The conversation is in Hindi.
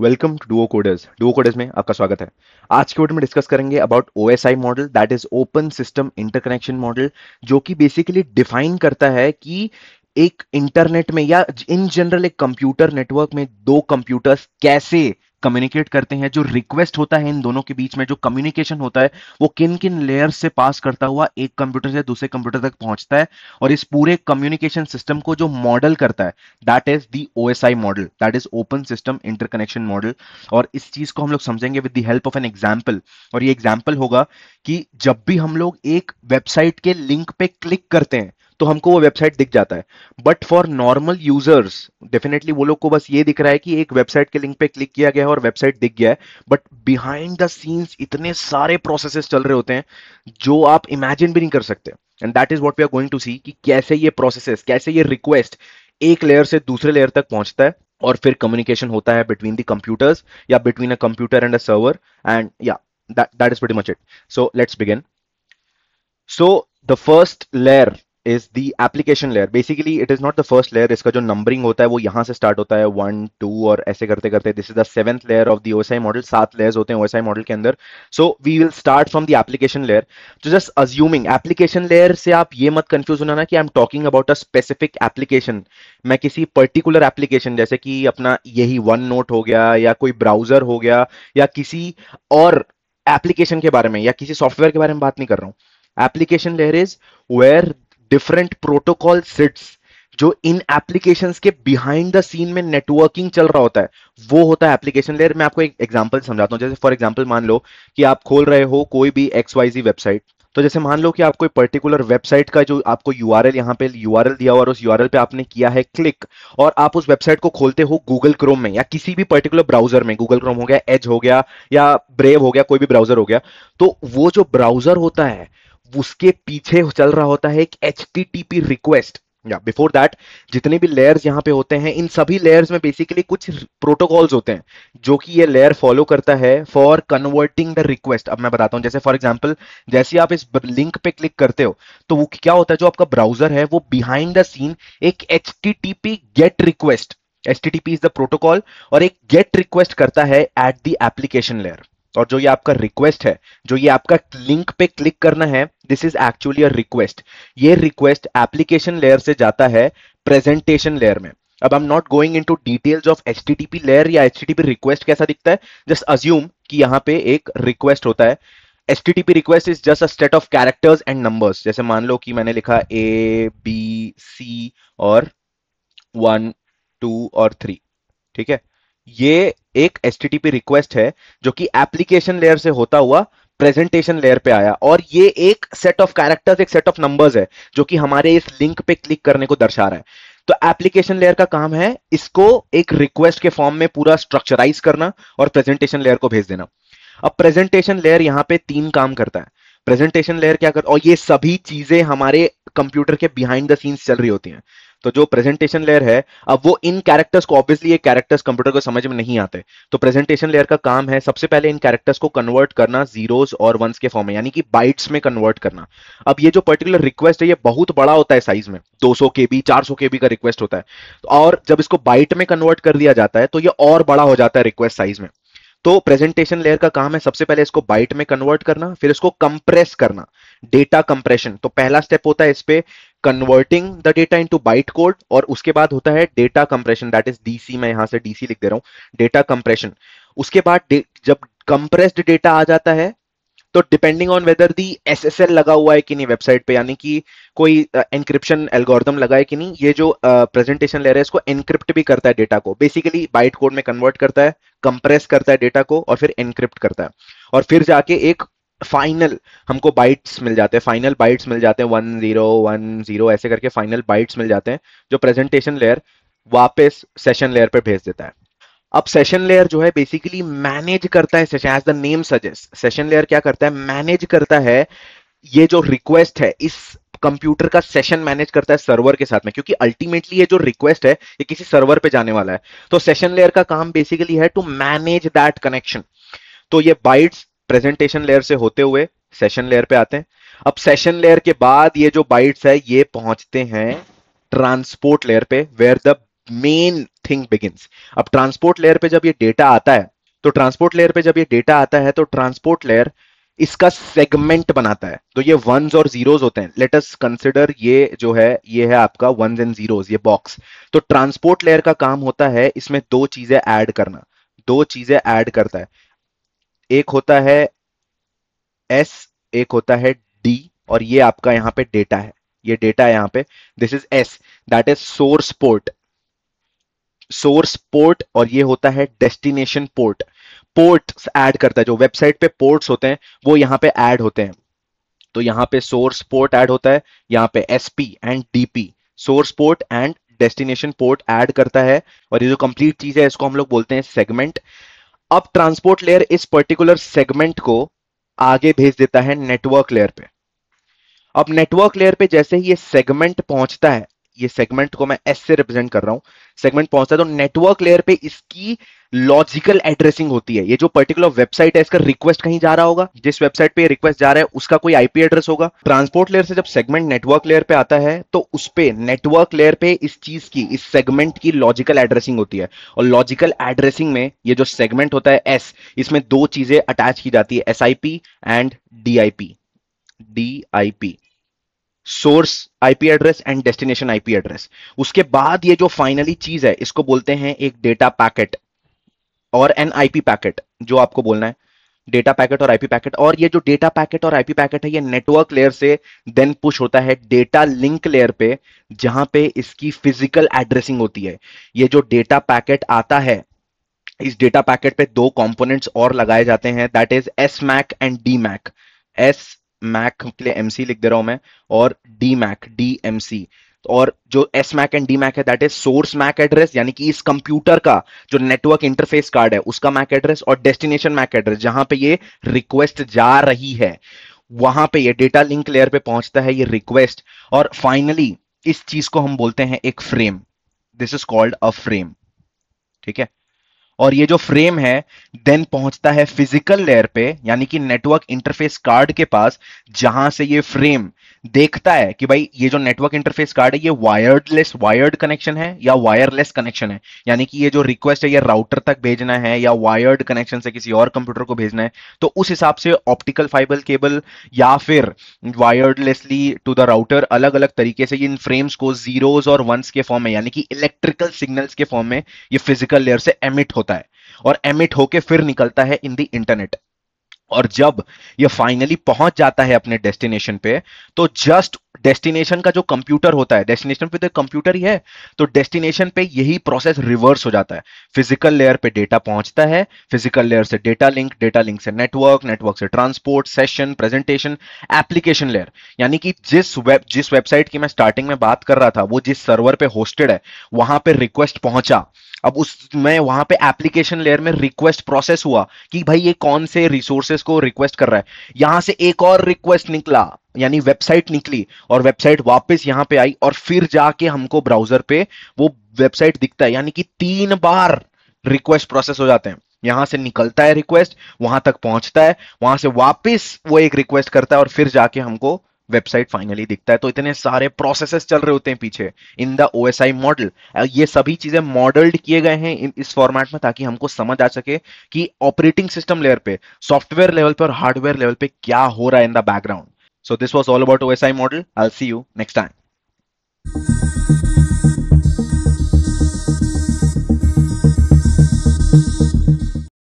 welcome to duo coders duo coders में आपका स्वागत है आज के वीडियो में डिस्कस करेंगे about O S I model that is open system interconnection model जो कि बेसिकली डिफाइन करता है कि एक इंटरनेट में या इन जनरल एक कंप्यूटर नेटवर्क में दो कंप्यूटर्स कैसे कम्युनिकेट करते हैं जो रिक्वेस्ट होता है इन दोनों के बीच में जो कम्युनिकेशन होता है वो किन किन लेयर से पास करता हुआ एक कंप्यूटर से दूसरे कंप्यूटर तक पहुंचता है और इस पूरे कम्युनिकेशन सिस्टम को जो मॉडल करता है that is the O S I model that is open system interconnection model और इस चीज को हम लोग समझेंगे with the help of an example और ये एग्जाम्पल होगा कि जब भी हम लोग एक वेबसाइट के लिंक पे क्लिक करते हैं तो हमको वो वेबसाइट दिख जाता है but for normal users definitely वो लोग को बस ये दिख रहा है कि एक वेबसाइट के लिंक पे क्लिक किया गया है और वेबसाइट दिख गया है बट बिहाइंड द सीन्स इतने सारे प्रोसेसेस चल रहे होते हैं जो आप इमेजिन भी नहीं कर सकते and that is what we are going to see कि कैसे ये प्रोसेसेस कैसे ये रिक्वेस्ट एक लेयर से दूसरे लेयर तक पहुंचता है और फिर कम्युनिकेशन होता है बिटवीन द कंप्यूटर्स या between a computer and a server and या that that is very much it so let's begin so the first layer is the application layer basically it is not the first layer इसका जो नंबरिंग होता है वो यहाँ से स्टार्ट होता है वन टू और ऐसे करते करते this is the seventh layer of the OSI model सात लेयर्स होते हैं ओएसआई मॉडल के अंदर so we will start from the application layer तो जस्ट अज्यूमिंग एप्लीकेशन लेयर से आप ये मत कंफ्यूज होना ना कि I am talking about a specific application मैं किसी पर्टिकुलर एप्लीकेशन जैसे कि अपना यही वन नोट हो गया या कोई ब्राउजर हो गया या किसी और एप्लीकेशन के बारे में या किसी सॉफ्टवेयर के बारे में बात नहीं कर रहा हूं application layer is where different protocols sits जो इन एप्लीकेशन के बिहाइंड द सीन में नेटवर्किंग चल रहा होता है वो होता है एप्लीकेशन लेयर मैं आपको एक एग्जाम्पल समझाता हूँ जैसे फॉर एग्जाम्पल मान लो कि आप खोल रहे हो कोई भी एक्स वाई जी वेबसाइट तो जैसे मान लो कि आप कोई पर्टिकुलर वेबसाइट का जो आपको यू आर एल यहाँ पे यू दिया हुआ और उस यू पे आपने किया है क्लिक और आप उस वेबसाइट को खोलते हो गूगल क्रोम में या किसी भी पर्टिकुलर ब्राउजर में गूगल क्रोम हो गया एज हो गया या ब्रेव हो गया कोई भी ब्राउजर हो गया तो वो जो ब्राउजर होता है उसके पीछे चल रहा होता है एक एच रिक्वेस्ट या बिफोर दैट जितने भी लेयर्स यहाँ पे होते हैं इन सभी लेयर्स में बेसिकली कुछ प्रोटोकॉल्स होते हैं जो कि ये लेयर फॉलो करता है फॉर कन्वर्टिंग द रिक्वेस्ट अब मैं बताता हूँ जैसे फॉर एग्जांपल जैसे आप इस लिंक पे क्लिक करते हो तो वो क्या होता है जो आपका ब्राउजर है वो बिहाइंड द सीन एक H get request H is the protocol और एक गेट रिक्वेस्ट करता है एट द एप्लीकेशन लेयर और जो ये आपका रिक्वेस्ट है जो ये आपका लिंक पे क्लिक करना है this is actually a request ये रिक्वेस्ट एप्लीकेशन लेयर से जाता है प्रेजेंटेशन लेयर में अब I am not going to details of HTTP layer या एचटीटीपी रिक्वेस्ट कैसा दिखता है जस्ट अज्यूम कि यहाँ पे एक रिक्वेस्ट होता है HTTP request is just a set of characters and numbers जैसे मान लो कि मैंने लिखा ए बी सी और वन टू और थ्री ठीक है ये एक HTTP रिक्वेस्ट है जो कि एप्लीकेशन लेयर से होता हुआ प्रेजेंटेशन लेयर पे आया और ये एक सेट ऑफ कैरेक्टर्स एक सेट ऑफ नंबर्स है जो कि हमारे इस लिंक पे क्लिक करने को दर्शा रहा है तो एप्लीकेशन लेयर का काम है इसको एक रिक्वेस्ट के फॉर्म में पूरा स्ट्रक्चराइज करना और प्रेजेंटेशन लेयर को भेज देना अब प्रेजेंटेशन लेयर यहाँ पे तीन काम करता है प्रेजेंटेशन लेयर क्या कर और ये सभी चीजें हमारे कंप्यूटर के बिहाइंड द सीन्स चल रही होती हैं तो जो प्रेजेंटेशन लेयर है अब वो इन कैरेक्टर्स को ऑब्वियसली ये कैरेक्टर्स कंप्यूटर को समझ में नहीं आते तो प्रेजेंटेशन लेयर का काम है सबसे पहले इन कैरेक्टर्स को कन्वर्ट करना जीरोज और वंस के फॉर्म में यानी कि बाइट्स में कन्वर्ट करना अब ये जो पर्टिकुलर रिक्वेस्ट है ये बहुत बड़ा होता है साइज में दो सौ के बी चार का रिक्वेस्ट होता है और जब इसको बाइट में कन्वर्ट कर दिया जाता है तो ये और बड़ा हो जाता है रिक्वेस्ट साइज में तो प्रेजेंटेशन लेयर का काम है सबसे पहले इसको बाइट में कन्वर्ट करना फिर इसको कंप्रेस करना डेटा कंप्रेशन तो पहला स्टेप होता है इस पे converting the data into byte code और उसके बाद होता है data compression that is DC मैं यहां से डीसी लिख दे रहा हूं डेटा कंप्रेशन उसके बाद जब कंप्रेस्ड डेटा आ जाता है तो depending on whether the S S L लगा हुआ है कि नहीं वेबसाइट पे यानी कि कोई एनक्रिप्शन uh, एल्गोरिदम लगा है कि नहीं ये जो प्रेजेंटेशन uh, ले रहा है इसको एनक्रिप्ट भी करता है डेटा को बेसिकली बाइट कोड में कन्वर्ट करता है कंप्रेस करता है डेटा को और फिर एनक्रिप्ट करता है और फिर जाके एक फाइनल हमको बाइट्स मिल जाते हैं फाइनल बाइट्स मिल जाते हैं वन जीरो वन जीरो ऐसे करके फाइनल बाइट्स मिल जाते हैं जो प्रेजेंटेशन लेयर वापस सेशन लेयर पर भेज देता है अब सेशन लेयर जो है बेसिकली मैनेज करता है session as the name suggest session layer क्या करता है मैनेज करता है ये जो रिक्वेस्ट है इस कंप्यूटर का सेशन मैनेज करता है सर्वर के साथ में क्योंकि अल्टीमेटली ये जो रिक्वेस्ट है ये किसी सर्वर पे जाने वाला है तो सेशन लेयर का काम बेसिकली है टू मैनेज दैट कनेक्शन तो ये बाइट्स प्रेजेंटेशन लेयर से होते हुए सेशन लेयर पे आते हैं अब सेशन लेयर के बाद ये जो बाइट्स है ये पहुंचते हैं ट्रांसपोर्ट लेयर पे where the main thing begins अब ट्रांसपोर्ट लेयर पे जब ये डेटा आता है तो ट्रांसपोर्ट लेयर पे जब ये डेटा आता है तो ट्रांसपोर्ट लेयर इसका सेगमेंट बनाता है तो ये वंस और जीरोस होते हैं लेट अस कंसिडर ये जो है ये है आपका वंस एंड जीरोस ये बॉक्स तो ट्रांसपोर्ट लेयर का काम होता है इसमें दो चीजें ऐड करना दो चीजें ऐड करता है एक होता है एस एक होता है डी और ये आपका यहां पे डेटा है ये डेटा यहां पे this is S that is source port source port और ये होता है डेस्टिनेशन पोर्ट पोर्ट ऐड करता है जो वेबसाइट पे पोर्ट्स होते हैं वो यहाँ पे ऐड होते हैं तो यहाँ पे सोर्स पोर्ट ऐड होता है यहाँ पे SP and DP source port and destination port add करता है और ये जो कंप्लीट चीज है इसको हम लोग बोलते हैं सेगमेंट अब ट्रांसपोर्ट लेयर इस पर्टिकुलर सेगमेंट को आगे भेज देता है नेटवर्क लेयर पे अब नेटवर्क लेयर पे जैसे ही ये सेगमेंट पहुंचता है ये सेगमेंट को मैं एस से रिप्रेजेंट कर रहा हूँ सेगमेंट पहुंचता है तो नेटवर्क लेयर पे इसकी लॉजिकल एड्रेसिंग होती है ये जो पर्टिकुलर वेबसाइट है इसका रिक्वेस्ट कहीं जा रहा होगा जिस वेबसाइट पे रिक्वेस्ट जा रहा है उसका कोई आईपी एड्रेस होगा ट्रांसपोर्ट लेयर से जब सेगमेंट नेटवर्क लेयर पे आता है तो उस पे नेटवर्क लेयर पे इस चीज की इस सेगमेंट की लॉजिकल एड्रेसिंग होती है और लॉजिकल एड्रेसिंग में ये जो सेगमेंट होता है एस इसमें दो चीजें अटैच की जाती है S and D I P source IP address and destination IP address उसके बाद ये जो फाइनली चीज है इसको बोलते हैं एक डेटा पैकेट और एन आईपी पैकेट जो आपको बोलना है डेटा पैकेट और आईपी पैकेट और ये जो डेटा पैकेट और आईपी पैकेट है ये नेटवर्क लेयर से देन पुश होता है डेटा लिंक लेयर पे जहां पे इसकी फिजिकल एड्रेसिंग होती है ये जो डेटा पैकेट आता है इस डेटा पैकेट पे दो कंपोनेंट्स और लगाए जाते हैं that is S MAC and D MAC S MAC के लिए एमसी लिख दे रहा हूं मैं और D MAC D M C और जो S MAC and D MAC है that is source MAC address यानी कि इस कंप्यूटर का जो नेटवर्क इंटरफेस कार्ड है उसका मैक एड्रेस और डेस्टिनेशन मैक एड्रेस जहां पे ये रिक्वेस्ट जा रही है वहां पे ये डेटा लिंक लेयर पे पहुंचता है ये रिक्वेस्ट और फाइनली इस चीज को हम बोलते हैं एक frame this is called a frame ठीक है और ये जो फ्रेम है देन पहुंचता है फिजिकल लेयर पे यानी कि नेटवर्क इंटरफेस कार्ड के पास जहां से ये फ्रेम देखता है कि भाई ये जो नेटवर्क इंटरफेस कार्ड है ये वायरलेस वायर्ड कनेक्शन है या वायरलेस कनेक्शन है यानी कि ये जो रिक्वेस्ट है ये राउटर तक भेजना है या वायर्ड कनेक्शन से किसी और कंप्यूटर को भेजना है तो उस हिसाब से ऑप्टिकल फाइबर केबल या फिर वायर्डलेसली टू द राउटर अलग अलग तरीके से इन फ्रेम्स को जीरोज और वंस के फॉर्म में यानी कि इलेक्ट्रिकल सिग्नल्स के फॉर्म में ये फिजिकल लेयर से एमिट होता है और एमिट होके फिर निकलता है इन द इंटरनेट और जब ये फाइनली पहुंच जाता है अपने डेस्टिनेशन पे तो जस्ट डेस्टिनेशन का जो कंप्यूटर होता है डेस्टिनेशन पे तो कंप्यूटर ही है तो डेस्टिनेशन पे यही प्रोसेस रिवर्स हो जाता है फिजिकल लेयर पे डेटा पहुंचता है फिजिकल लेयर से डेटा लिंक डेटा लिंक से नेटवर्क नेटवर्क से transport session presentation application layer यानी कि जिस वेब जिस वेबसाइट की मैं स्टार्टिंग में बात कर रहा था वो जिस सर्वर पे होस्टेड है वहां पर रिक्वेस्ट पहुंचा अब उस में वहां पे एप्लीकेशन लेयर में रिक्वेस्ट प्रोसेस हुआ कि भाई ये कौन से रिसोर्सेस को रिक्वेस्ट कर रहा है यहां से एक और रिक्वेस्ट निकला यानी वेबसाइट निकली और वेबसाइट वापस यहां पे आई और फिर जाके हमको ब्राउजर पे वो वेबसाइट दिखता है यानी कि तीन बार रिक्वेस्ट प्रोसेस हो जाते हैं यहां से निकलता है रिक्वेस्ट वहां तक पहुंचता है वहां से वापस वो एक रिक्वेस्ट करता है और फिर जाके हमको वेबसाइट फाइनली दिखता है तो इतने सारे प्रोसेसेस चल रहे होते हैं पीछे इन द ओ मॉडल ये सभी चीजें मॉडल्ड किए गए हैं इस फॉर्मेट में ताकि हमको समझ आ सके कि ऑपरेटिंग सिस्टम लेयर पे सॉफ्टवेयर लेवल पे और हार्डवेयर लेवल पे क्या हो रहा है in the background so this was all about O S I model I see you next time